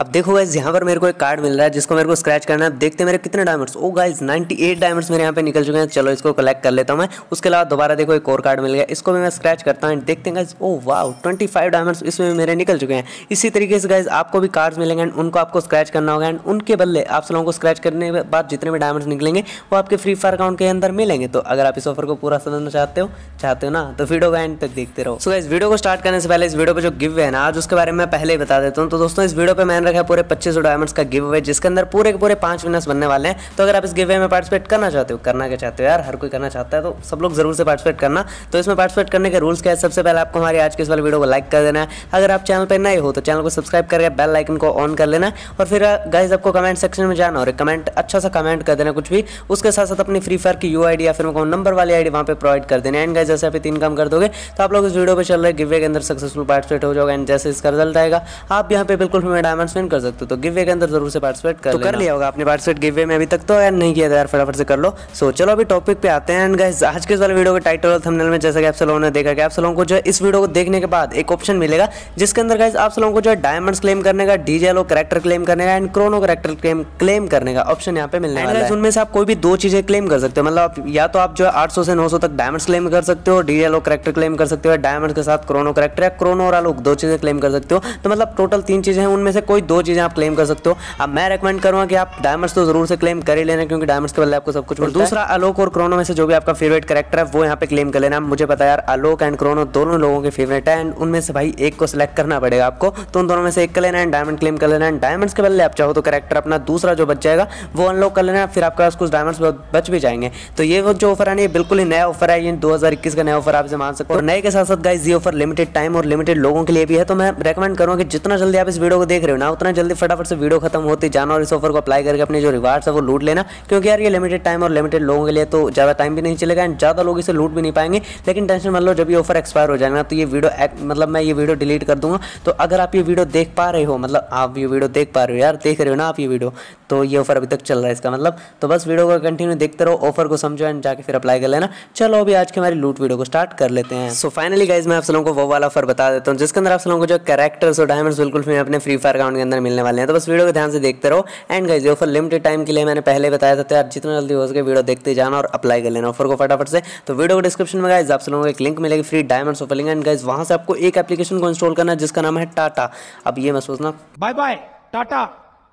अब देखो गाइज यहाँ पर मेरे को एक कार्ड मिल रहा है जिसको मेरे को स्क्रैच करना है देखते हैं मेरे कितने डायमंड्स ओ गाइज 98 डायमंड्स मेरे यहाँ पे निकल चुके हैं चलो इसको कलेक्ट कर लेता हूँ मैं उसके अलावा दोबारा देखो एक और कार्ड मिल गया इसको भी मैं स्क्रैच करता हूँ देखते हैं गाइज ओ वाह ट्वेंटी डायमंड्स इसमें मेरे निकल चुके हैं इसी तरीके से गाइज आपको भी कार्ड्स मिलेंगे एंड उनको आपको स्क्रैच करना होगा एंड उनके बदले आप लोगों को स्क्रैच करने के बाद जितने भी डायमंड्स निकलेंगे वो आपके फ्री फायर अकाउंट के अंदर मिलेंगे तो अगर आप इस ऑफर को पूरा समझना चाहते हो चाहते हो ना तो वीडियो का एंड तक देखते रहो सो इस वीडियो को स्टार्ट करने से पहले इस वीडियो पर जो गिव है ना आज उसके बारे में पहले ही बता देता हूँ तो दोस्तों इस वीडियो पर मैंने रखा है पूरे पच्चीस डायमंड्स का गिव अवे जिसके अंदर पूरे के पूरे पांच विनर्स बनने वाले हैं तो अगर आप इस गिव अवे में पार्टिसिपेट करना चाहते हो करना क्या चाहते हो यार हर कोई करना चाहता है तो सब लोग जरूर से पार्टिसिपेट करना तो इसमें पार्टिसिपेट करने के रूल्स क्या है सबसे पहले आपको हमारी आज की इस वाले वीडियो को लाइक कर देना है अगर आप चैनल पर नए हो तो चैनल को सब्सक्राइब करके बेल लाइकन को ऑन कर लेना और फिर गाइज आपको कमेंट सेक्शन में जाना और कमेंट अच्छा सा कमेंट कर देना कुछ भी उसके साथ साथ अपनी फ्री फायर की यू या फिर अकाउंट नंबर वाली आई वहां पर प्रोवाइड कर देना एंड गाइज जैसे आप तीन काम कर दोगे तो आप लोग इस वीडियो पर चल रहे गिवे के अंदर सक्सेसफुल पार्टिसिपेट हो जाओगे एंड जैसे इसका रिजल्ट आएगा आप यहाँ पे बिल्कुल डायमंड्स पार्टिसिपेट कर सकते हो तो गिव वे के अंदर जरूर से पार्टिसिपेट कर तो कर लिया होगा आपने पार्टिसिपेट गिव वे में अभी तक तो यार नहीं किया था यार फटाफट से कर लो सो चलो अभी टॉपिक पे आते हैं एंड गाइस आज के इस वाले वीडियो के टाइटल और थंबनेल में जैसा कि आप सब लोगों ने देखा कि आप सब लोगों को जो है इस वीडियो को देखने के बाद एक ऑप्शन मिलेगा जिसके अंदर गाइस आप सब लोगों को जो है डायमंड्स क्लेम करने का डीजेलो करेक्टर क्लेम करने का and Chrono character claim claim करने का ऑप्शन यहाँ पे मिलने वाला है उनमें से आप कोई भी दो चीजें क्लेम कर सकते हो मतलब आप या तो आप जो है 800 से 900 तक डायमंड्स क्लेम कर सकते हो डीजेलो करेक्टर क्लेम कर सकते हो डायमंड के साथ क्रोनो करेक्टर या क्रोनो और आलोक दो चीजें क्लेम कर सकते हो तो मतलब टोटल तीन चीजें हैं उनमें से कोई दो चीज़ें आप क्लेम कर सकते हो अब मैं रिकमेंड करूँगा कि आप डायमंड्स तो जरूर से क्लेम कर ही लेना क्योंकि डायमंड्स के बदले आपको सब कुछ और दूसरा अलोक और क्रोनो में से जो भी आपका फेवरेट करेक्टर है वो यहाँ पे क्लेम कर लेना मुझे पता यार अलोक एंड क्रोनो दोनों लोगों के फेवरेट है एंड उनमें से भाई एक को सिलेक्ट करना पड़ेगा आपको तो उन दोनों में से एक कर लेना एंड डायमंड क्लेम कर लेना एंड डायमंड्स के बदले आप चाहो तो करेक्टर अपना दूसरा जो बच जाएगा वो अनलॉक कर लेना फिर आपके पास कुछ डायमंड्स बच भी जाएंगे तो ये जो ऑफर है ये बिल्कुल ही नया ऑफर है ये दो का नया ऑफर आपसे मान सकते हो नए के साथ साथ गाइज ये ऑफर लिमिटेड टाइम और लिमिटेड लोगों के लिए भी है तो मैं रेकमेंड करूँगा कि जितना जल्दी आप इस वीडियो को देख रहे हो ना उतना जल्दी फटाफट से वीडियो खत्म होती जाना और इस ऑफर को अप्लाई करके अपने जो रिवार्ड है वो लूट लेना क्योंकि यार ये लिमिटेड टाइम और लिमिटेड लोगों के लिए तो ज़्यादा टाइम भी नहीं चलेगा एंड ज़्यादा लोग इसे लूट भी नहीं पाएंगे लेकिन टेंशन मान लो जब ये ऑफर एक्सपायर हो जाएगा तो ये वीडियो मतलब मैं ये वीडियो डिलीट कर दूंगा तो अगर आप ये वीडियो देख पा रहे हो मतलब आप ये वीडियो देख पा रहे हो यार देख रहे हो ना आप ये वीडियो तो ये ऑफर अभी तक चल रहा है इसका मतलब तो बस वीडियो को कंटिन्यू देखते रहो ऑफर को समझो एंड जाके फिर अप्लाई कर लेना चलो अभी आज के हमारी लूट वीडियो को स्टार्ट कर लेते हैं सो फाइनली गाइज मैं आप लोगों को वो वाला ऑफर बता देता हूँ जिसके अंदर आप लोगों को जो कैरेक्टर्स और डायमंड्स बिल्कुल अपने फ्री फायर अकाउंट के अंदर मिलने वाले हैं तो बस वीडियो को ध्यान से देखते रहो एंड गाइज ये ऑफर लिमिटेड टाइम के लिए मैंने पहले बताया था तो आप जितना जल्दी हो सके वीडियो देखते जाना और अप्लाई कर लेना ऑफर को फटाफट से तो वीडियो को डिस्क्रिप्शन में गाइज आप लोगों को एक लिंक मिलेगी free diamond offer link and guys वहाँ से आपको एक एप्लीकेशन को इंस्टॉल करना है जिसका नाम है टाटा अब ये मैं सोचना bye bye ta ta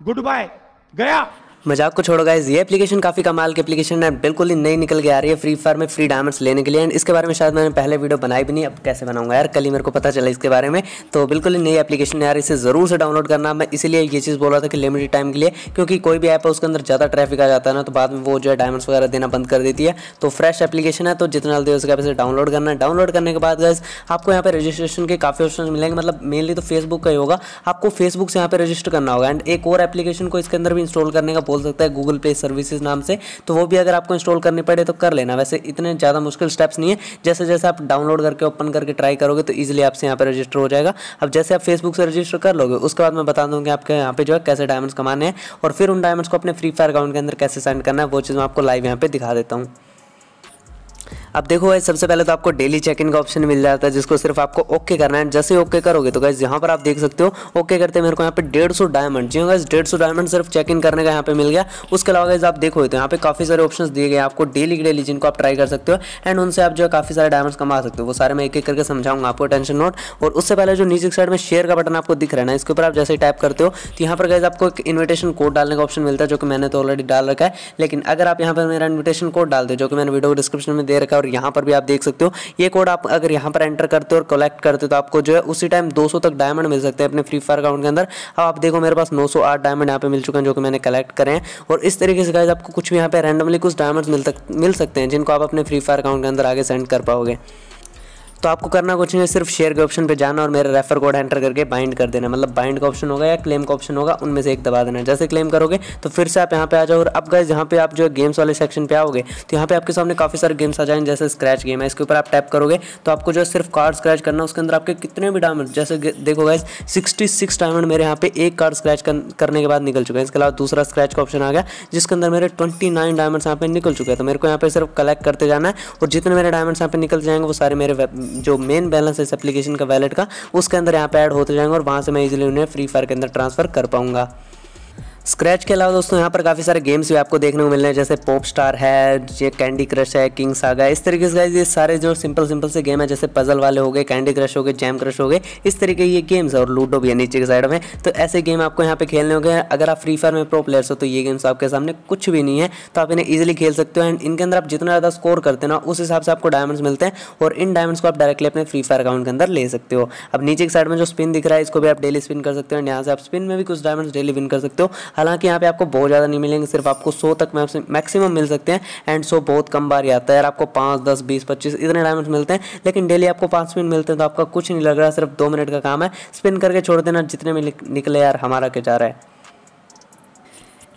goodbye गया मजाक को छोड़ो गाइज ये एप्लीकेशन काफ़ी कमाल की एप्लीकेशन है बिल्कुल ही नई निकल के आ रही है फ्री फायर में फ्री डायमंड्स लेने के लिए एंड इसके बारे में शायद मैंने पहले वीडियो बनाई भी नहीं अब कैसे बनाऊंगा यार कल ही मेरे को पता चला इसके बारे में तो बिल्कुल ही नई एप्लीकेशन यार इसे ज़रूर से डाउनलोड करना मैं इसीलिए ये चीज़ बोल रहा था कि लिमिटेड टाइम के लिए क्योंकि कोई भी ऐप है उसके अंदर ज़्यादा ट्रैफिक आ जाता है ना तो बाद में वो जो है डायमंड्स वगैरह देना बंद कर देती है तो फ्रेश एप्लीकेशन है तो जितना जल्दी हो सके इसे डाउनलोड करना है डाउनलोड करने के बाद गाइज आपको यहाँ पर रजिस्ट्रेशन के काफ़ी ऑप्शन मिलेंगे मतलब मेनली तो फेसबुक का ही होगा आपको फेसबुक से यहाँ पर रजिस्टर करना होगा एंड एक और एप्लीकेशन को इसके अंदर भी इंस्टॉल करने का बोल सकता है गूगल पे सर्विसेज नाम से तो वो भी अगर आपको इंस्टॉल करनी पड़े तो कर लेना वैसे इतने ज़्यादा मुश्किल स्टेप्स नहीं है जैसे जैसे आप डाउनलोड करके ओपन करके ट्राई करोगे तो ईजिली आपसे यहाँ पर रजिस्टर हो जाएगा अब जैसे आप फेसबुक से रजिस्टर कर लोगे उसके बाद मैं बता दूँगी आपके यहाँ पे जो है कैसे डायमंड्स कमाने हैं और फिर उन डायमंड्स को अपने फ्री फायर अकाउंट के अंदर कैसे सेंड करना है वो चीज़ मैं आपको लाइव यहाँ पर दिखा देता हूँ अब देखो गाइज सबसे पहले तो आपको डेली चेक इन का ऑप्शन मिल जाता है जिसको सिर्फ आपको ओके करना है जैसे ओके करोगे तो गाइज यहाँ पर आप देख सकते हो ओके करते मेरे को यहाँ पे डेढ़ सौ डायमंड जी गाइज हाँ डेढ़ सौ डायमंड सिर्फ चेक इन करने का यहाँ पे मिल गया उसके अलावा गाइज आप देखो तो यहाँ पे काफ़ी सारे ऑप्शन दिए गए आपको डेली डेली जिनको आप ट्राई कर सकते हो एंड उनसे आप जो है काफ़ी सारे डायमंड कमा सकते हो वो सारे मैं एक एक करके समझाऊंगा आपको टेंशन नोट और उससे पहले जो नीचे साइड में शेयर का बटन आपको दिख रहा है ना इसके ऊपर आप जैसे ही टाइप करते हो तो यहाँ पर गाइज आपको एक इन्विटेशन कोड डालने का ऑप्शन मिलता है जो कि मैंने तो ऑलरेडी डाल रखा है लेकिन अगर आप यहाँ पर मेरा इन्विटेशन कोड डाल दो जो कि मैंने वीडियो डिस्क्रिप्शन में दे रखा है और यहाँ पर भी आप देख सकते हो ये कोड आप अगर यहाँ पर एंटर करते हो और कलेक्ट करते हो तो आपको जो है उसी टाइम 200 तक डायमंड मिल सकते हैं अपने फ्री फायर अकाउंट के अंदर अब आप देखो मेरे पास 908 डायमंड यहाँ पे मिल चुके हैं जो कि मैंने कलेक्ट करें हैं और इस तरीके से गाइज आपको कुछ भी यहाँ पर रैंडमली कुछ डायमंड मिल सकते हैं जिनको आप अपने फ्री फायर अकाउंट के अंदर आगे सेंड कर पाओगे तो आपको करना कुछ नहीं है सिर्फ शेयर के ऑप्शन पे जाना और मेरा रेफर कोड एंटर करके बाइंड कर देना मतलब बाइंड का ऑप्शन होगा या क्लेम का ऑप्शन होगा उनमें से एक दबा देना जैसे क्लेम करोगे तो फिर से आप यहाँ पे आ जाओ और अब गए जहाँ पे आप जो गेम्स वाले सेक्शन पे आओगे तो यहाँ पे आपके सामने काफ़ी सारे गेम्स आ जाएंगे जैसे स्क्रैच गेम है इसके ऊपर आप टैप करोगे तो आपको जो सिर्फ कार्ड स्क्रैच करना उसके अंदर आपके कितने भी डायमंड जैसे देखो गए सिक्सटी सिक्स डायमंड मेरे यहाँ पे एक कार्ड स्क्रैच करने के बाद निकल चुके हैं इसके अलावा दूसरा स्क्रैच का ऑप्शन आ गया जिसके अंदर मेरे ट्वेंटी नाइन डायमंड्स यहाँ पे निकल चुके हैं तो मेरे को यहाँ पे सिर्फ कलेक्ट करते जाना है और जितने मेरे डायमंड्स यहाँ पे निकल जाएंगे वो सारे मेरे जो मेन बैलेंस है इस एप्लीकेशन का वैलेट का उसके अंदर यहाँ पे ऐड होते जाएंगे और वहाँ से मैं इजीली उन्हें फ्री फायर के अंदर ट्रांसफ़र कर पाऊँगा स्क्रैच के अलावा दोस्तों यहाँ पर काफ़ी सारे गेम्स भी आपको देखने को मिल रहे हैं जैसे पॉप स्टार है ये कैंडी क्रश है किंग सागा इस तरीके से ये सारे जो सिंपल सिंपल से गेम है जैसे पजल वाले हो गए कैंडी क्रश हो गए जैम क्रश हो गए इस तरीके ये गेम्स और लूडो भी है नीचे के साइड में तो ऐसे गेम आपको यहाँ पे खेलने हो गए अगर आप फ्री फायर में प्रो प्लेयर्स हो तो ये गेम्स आपके सामने कुछ भी नहीं है तो आप इन्हें ईजिली खेल सकते हो एंड इनके अंदर आप जितना ज़्यादा स्कोर करते ना उस हिसाब से आपको डायमंड्स मिलते हैं और इन डायमंड्स को आप डायरेक्टली अपने फ्री फायर अकाउंट के अंदर ले सकते हो अब नीचे के साइड में जो स्पिन दिख रहा है इसको भी आप डेली स्पिन कर सकते हो एंड यहाँ से आप स्पिन में भी कुछ डायमंड्स डेली विन कर सकते हो हालांकि यहाँ पे आपको बहुत ज़्यादा नहीं मिलेंगे सिर्फ आपको सौ तक मैक्सिमम मिल सकते हैं एंड सो बहुत कम बार आता है यार आपको पाँच दस बीस पच्चीस इतने डायमंड मिलते हैं लेकिन डेली आपको पाँच मिनट मिलते हैं तो आपका कुछ नहीं लग रहा सिर्फ दो मिनट का काम है स्पिन करके छोड़ देना जितने भी निकले यार हमारा के जा रहा है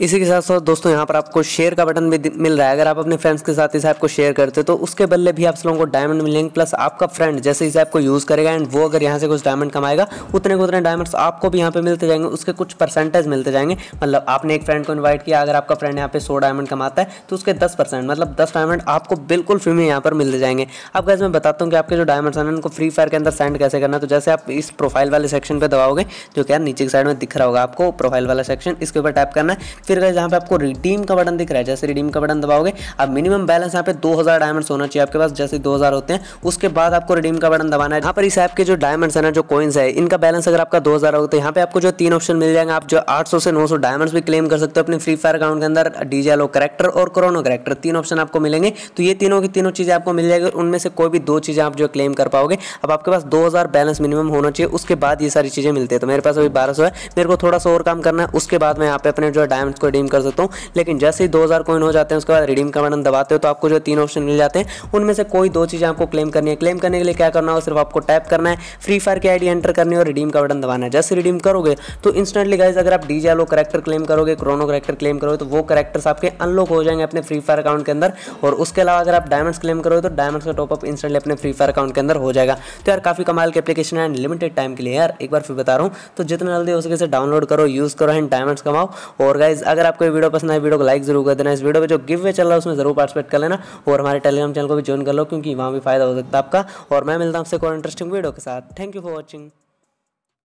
इसी के साथ साथ दोस्तों यहाँ पर आपको शेयर का बटन भी मिल रहा है अगर आप अपने फ्रेंड्स के साथ इस ऐप को शेयर करते हो तो उसके बदले भी आप लोगों को डायमंड मिलेंगे प्लस आपका फ्रेंड जैसे इस ऐप को यूज़ करेगा एंड वो अगर यहाँ से कुछ डायमंड कमाएगा उतने को उतने डायमंड्स आपको भी यहाँ पे मिलते जाएंगे उसके कुछ परसेंटेज मिलते जाएंगे मतलब आपने एक फ्रेंड को इन्वाइट किया अगर आपका फ्रेंड यहाँ पे सौ डायमंड कमाता है तो उसके दस परसेंट मतलब दस डायमंड आपको बिल्कुल फ्री में यहाँ पर मिलते जाएंगे अब गैस मैं बताता हूँ कि आपके जो डायमंड्स हैं उनको फ्री फायर के अंदर सेंड कैसे करना तो जैसे आप इस प्रोफाइल वाले सेक्शन पर दबाओगे जो क्या नीचे की साइड में दिख रहा होगा आपको प्रोफाइल वाला सेक्शन इसके ऊपर टाइप करना है फिर गए यहाँ पे आपको रिडीम का बटन दिख रहा है जैसे रिडीम का बटन दबाओगे अब मिनिमम बैलेंस यहाँ पे 2000 डायमंड्स होना चाहिए आपके पास जैसे 2000 होते हैं उसके बाद आपको रिडीम का बटन दबाना है यहाँ पर इस ऐप के जो डायमंड्स है ना जो कॉइन्स है इनका बैलेंस अगर आपका दो हजार होता है तो यहाँ पे आपको जो तीन ऑप्शन मिल जाएंगे आप जो आठ से नौ डायमंड्स भी क्लेम कर सकते हो अपने फ्री फायर अकाउंट के अंदर डीजेलो करेक्टर और कोरोनो करेक्टर तीन ऑप्शन आपको मिलेंगे तो ये तीनों की तीनों चीज़ें आपको मिल जाएगी उनमें से कोई भी दो चीज़ें आप जो क्लेम कर पाओगे अब आपके पास दो बैलेंस मिनिमम होना चाहिए उसके बाद ये सारी चीज़ें मिलती है तो मेरे पास अभी बारह है मेरे को थोड़ा सा और काम करना है उसके बाद मैं यहाँ पे अपने जो डायमंड को रिडीम कर सकता हूँ लेकिन जैसे ही दो हज़ार कॉइन हो जाते हैं उसके बाद रिडीम का बटन दबाते हो तो आपको जो तीन ऑप्शन मिल जाते हैं उनमें से कोई दो चीज़ें आपको क्लेम करनी है क्लेम करने के लिए क्या करना हो सिर्फ आपको टैप करना है फ्री फायर की आई एंटर करनी है और रिडीम का बटन दबाना है जैसे रिडीम करोगे तो इंस्टेंटली गाइज अगर आप डी जे करेक्टर क्लेम करोगे क्रोनो करेक्टर क्लेम करोगे तो वो करेक्टर्स आपके अनलॉक हो जाएंगे अपने फ्री फायर अकाउंट के अंदर और उसके अलावा अगर आप डायमंड्स क्लेम करोगे तो डायमंड्स का टॉपअप इंस्टेंटली अपने फ्री फायर अकाउंट के अंदर हो जाएगा तो यार काफ़ी कमाल की एप्लीकेशन है एंड लिमिटेड टाइम के लिए यार एक बार फिर बता रहा हूँ तो जितना जल्दी हो सके इसे डाउनलोड करो यूज़ करो एंड डायमंड्स कमाओ और गाइज अगर आपको ये वीडियो पसंद आए वीडियो को लाइक जरूर कर देना इस वीडियो में जो गिव वे चल रहा है उसमें जरूर पार्टिसिपेट कर लेना और हमारे टेलीग्राम चैनल को भी ज्वाइन कर लो क्योंकि वहाँ भी फायदा हो सकता है आपका और मैं मिलता हूँ आपसे और इंटरेस्टिंग वीडियो के साथ थैंक यू फॉर वॉचिंग